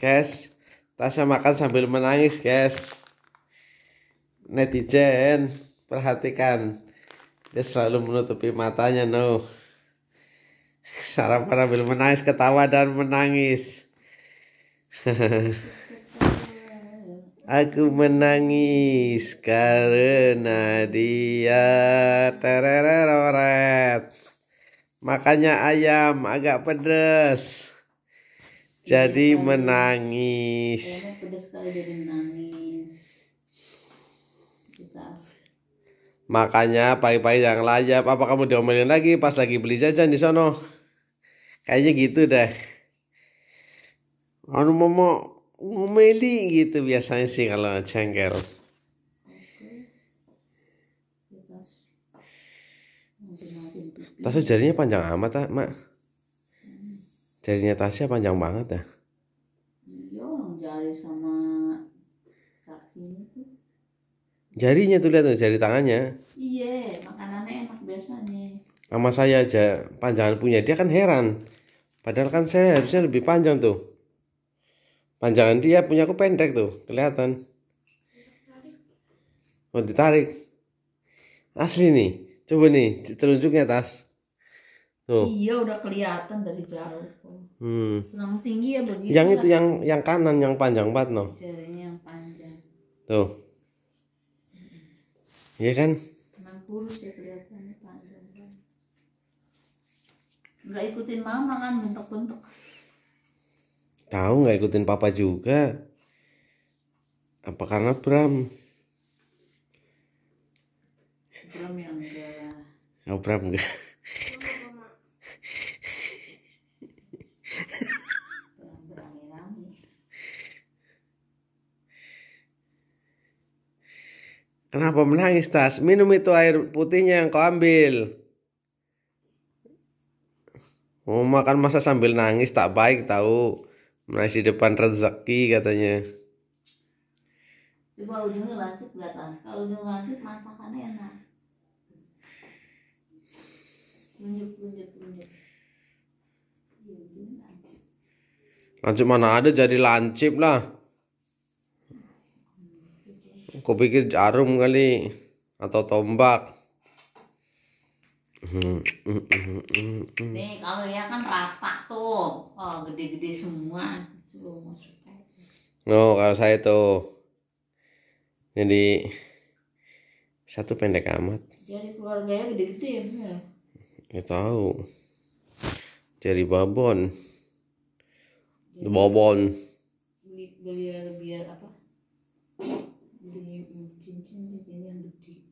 guys Tasya makan sambil menangis guys netizen perhatikan dia selalu menutupi matanya no sarapan sambil menangis ketawa dan menangis aku menangis karena dia tereroret makanya ayam agak pedes Iya, jadi ya, menangis. Iya, kan? sekali jadi menangis. Makanya pagi-pagi jangan layap, Apa kamu diomelin lagi pas lagi beli jajan di sono? Kayaknya gitu deh. Anu mama ngomeli gitu biasanya sih kalau cengkel. Tasnya jarinya panjang amat, ah, Mak. Jarinya Tasya panjang banget ya. Iya, jari sama kakinya tuh. Jarinya tuh lihat tuh jari tangannya. Iya, makanannya enak biasanya. Sama saya aja panjangan punya dia kan heran. Padahal kan saya harusnya lebih panjang tuh. Panjangan dia punya aku pendek tuh, kelihatan. Mau ditarik. Asli nih. Coba nih telunjuknya tas. Tuh. Iya udah kelihatan dari jauh. Hmm. Senang tinggi ya begitu. Yang itu yang yang kanan yang panjang banget no. Jarinya yang panjang. Tuh. Iya kan? Senang kurus ya kelihatannya panjang kan. Gak ikutin mama kan bentuk-bentuk. Tahu gak ikutin papa juga? Apa karena Bram? Bram yang enggak. Oh, Bram enggak. Kenapa menangis Tas? Minum itu air putihnya yang kau ambil. Mau makan masa sambil nangis tak baik tahu. Menangis di depan rezeki katanya. Coba ujungnya lancip gak Tas? Kalau ujung lancip masakannya enak. Tunjuk, tunjuk, tunjuk. Iya, lancip mana ada jadi lancip lah kupikir jarum kali atau tombak nih kalau ya kan rata tuh oh gede-gede semua no oh, kalau saya tuh jadi satu pendek amat jadi keluarganya gede-gede ya bener ya tahu jadi babon babon beli biar apa di cincin cincin yang gede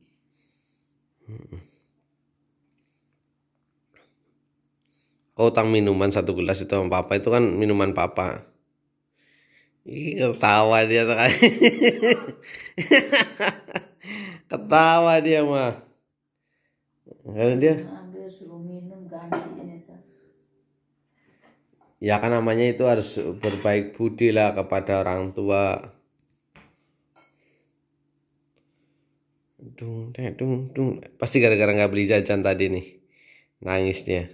Kau utang oh, minuman satu gelas itu sama papa itu kan minuman papa. Ih, ketawa dia sekali. ketawa dia mah. Karena dia. Ya kan namanya itu harus berbaik budi lah kepada orang tua. dung dung dung pasti gara-gara nggak beli jajan tadi nih nangisnya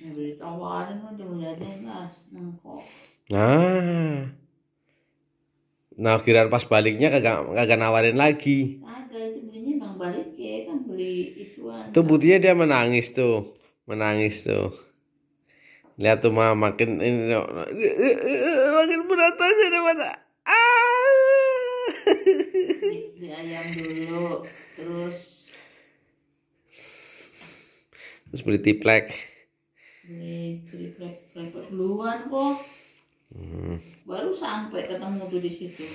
ya, nah, nah nah kiraan pas baliknya kagak kagak nawarin lagi itu belinya balik ya kan beli ituan tuh buktinya dia menangis tuh menangis tuh lihat tuh mah makin ini makin berat aja deh mata di ayam dulu terus terus beli tiplek beli tiplek duluan kok hmm. baru sampai ketemu tuh di situ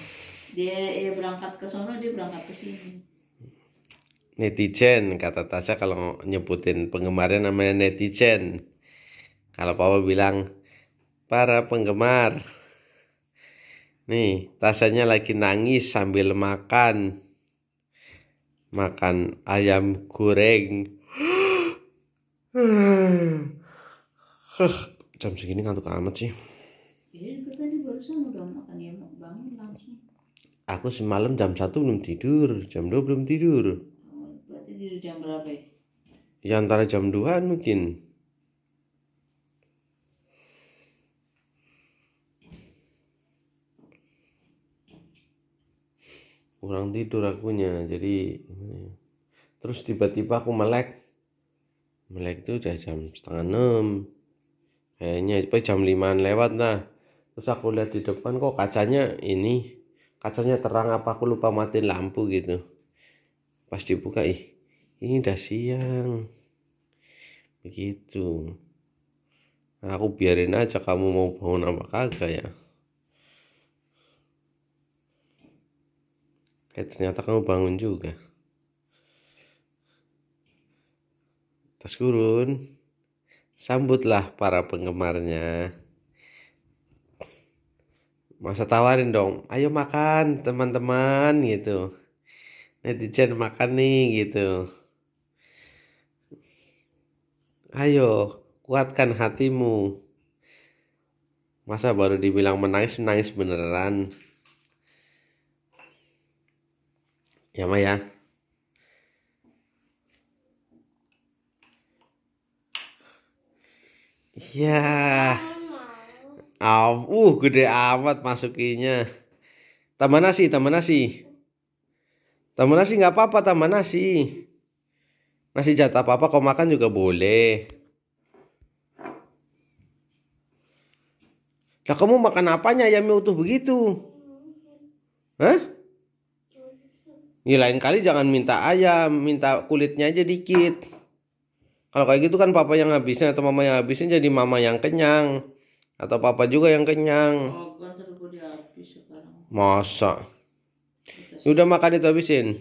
dia ya berangkat ke sana, dia berangkat ke sini netizen kata Tasya kalau nyebutin penggemarnya namanya netizen kalau Papa bilang para penggemar Nih, tasanya lagi nangis sambil makan. Makan ayam goreng. Jam segini ngantuk amat sih. Iya, ya, Aku semalam jam 1 belum tidur, jam 2 belum tidur. Oh, berarti tidur jam berapa ya? Ya antara jam 2 mungkin. kurang tidur akunya jadi ya. terus tiba-tiba aku melek melek itu udah jam setengah enam kayaknya apa jam limaan lewat nah terus aku lihat di depan kok kacanya ini kacanya terang apa aku lupa matiin lampu gitu pas dibuka ih ini udah siang begitu nah, aku biarin aja kamu mau bangun apa kagak ya Eh ternyata kamu bangun juga. Tas gurun. Sambutlah para penggemarnya. Masa tawarin dong, ayo makan teman-teman gitu. Netizen makan nih gitu. Ayo, kuatkan hatimu. Masa baru dibilang menangis, menangis beneran. Ya, Ma Ya. Oh, uh gede amat masukinya. Tambah nasi, tambah nasi. Tambah nasi nggak apa-apa, tambah nasi. Nasi jatah apa-apa kau makan juga boleh. Nah kamu makan apanya ayamnya utuh begitu? Hah? Ini ya, lain kali jangan minta ayam, minta kulitnya aja dikit. Kalau kayak gitu kan papa yang habisin atau mama yang habisin jadi mama yang kenyang. Atau papa juga yang kenyang. Oh, kan Masa? Udah makan itu habisin.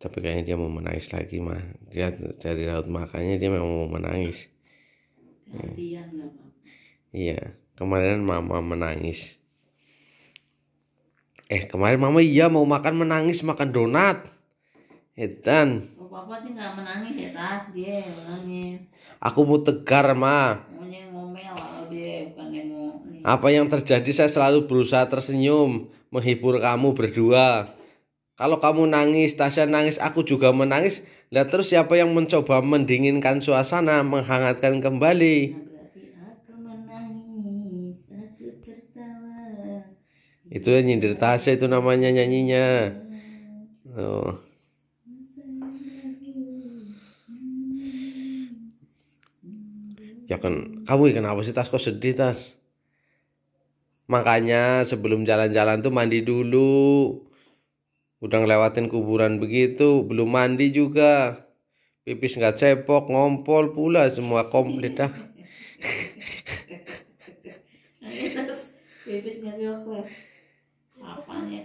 Tapi kayaknya dia mau menangis lagi mah. Dia dari laut makannya dia memang mau menangis. Iya. Kemarin mama menangis. Eh kemarin mama iya mau makan menangis makan donat. Etan. Oh, papa sih nggak menangis ya tas dia menangis. Aku mau tegar ma. Maunya ngomel dia bukan mau. Apa yang terjadi saya selalu berusaha tersenyum menghibur kamu berdua. Kalau kamu nangis, Tasya nangis, aku juga menangis. Lihat terus siapa yang mencoba mendinginkan suasana, menghangatkan kembali. Nah, Itu nyindir Tasya itu namanya nyanyinya. Oh. Ya kan, kamu kenapa sih Tas kok sedih Tas? Makanya sebelum jalan-jalan tuh mandi dulu. Udah ngelewatin kuburan begitu, belum mandi juga. Pipis nggak cepok, ngompol pula semua komplit dah. Pipis nggak cepok. Ya,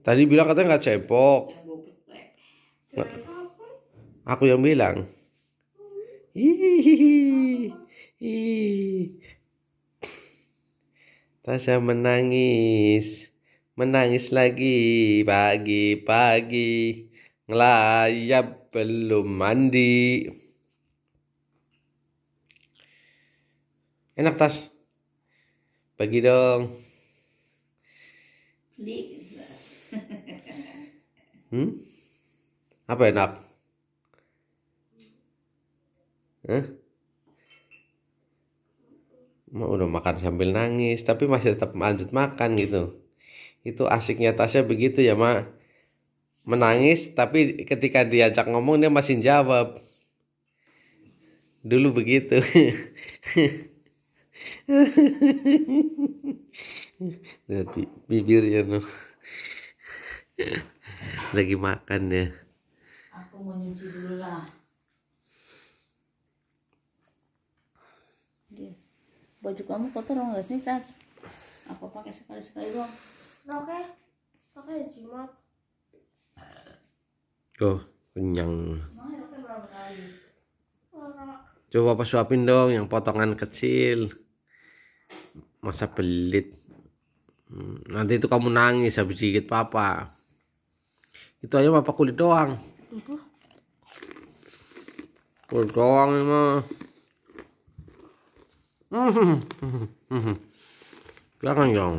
Tadi bilang katanya nggak cepok. Ya, aku yang bilang. Hihihi. Tasya menangis Menangis lagi pagi-pagi Ngelayap belum mandi Enak Tas Pagi dong hmm? Apa enak? Eh? Mau udah makan sambil nangis, tapi masih tetap lanjut makan gitu. Itu asiknya Tasya begitu ya, Mak. Menangis, tapi ketika diajak ngomong dia masih jawab. Dulu begitu. Nanti bibirnya tuh Lagi makan ya. Aku mau nyuci dulu lah. Baju kamu kotor nggak sih, Tas? Aku pakai sekali-sekali dong. Oke. Pakai jimat. Ya, oh, kenyang. Coba papa suapin dong yang potongan kecil. Masa pelit. Hmm, nanti itu kamu nangis habis digigit papa. Itu aja papa kulit doang. Kulit doang emang. Jangan dong.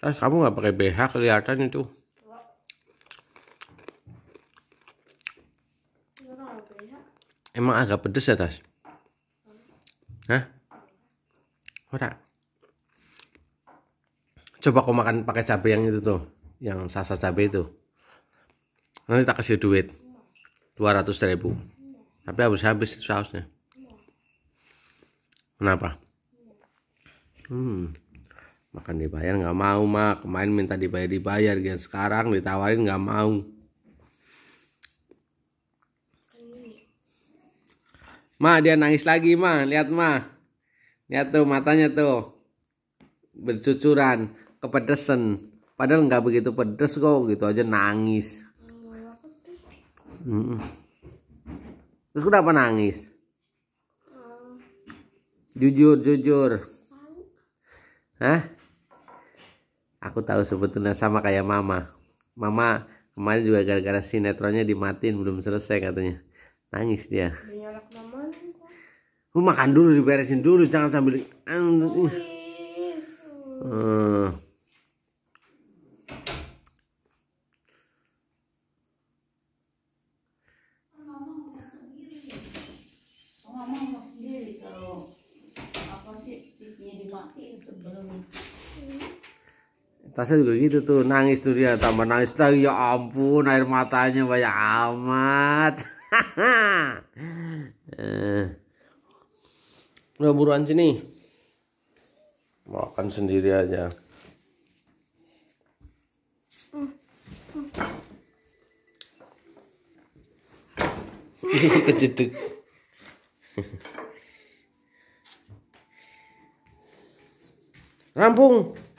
Terus eh, kamu nggak pakai BH kelihatan itu. Emang agak pedes ya, Tas? Hah? Ora. Coba kau makan pakai cabai yang itu tuh, yang sasa cabai itu. Nanti tak kasih duit. 200 ribu. Tapi habis-habis sausnya. Kenapa? Hmm. Makan dibayar nggak mau, Mak. Kemarin minta dibayar-dibayar, sekarang ditawarin nggak mau. Ma dia nangis lagi ma, lihat ma. Lihat tuh matanya tuh. Bercucuran, kepedesan. Padahal nggak begitu pedes kok, gitu aja nangis. Hmm. Terus kenapa nangis? Jujur, jujur. Hah? Aku tahu sebetulnya sama kayak mama. Mama kemarin juga gara-gara sinetronnya dimatiin belum selesai katanya. Nangis dia. Iya lu makan dulu diberesin dulu jangan sambil uh. Tasnya juga gitu tuh, nangis tuh dia, tambah nangis lagi, ya ampun air matanya banyak amat. Eh udah buruan sini makan sendiri aja kejeduk rampung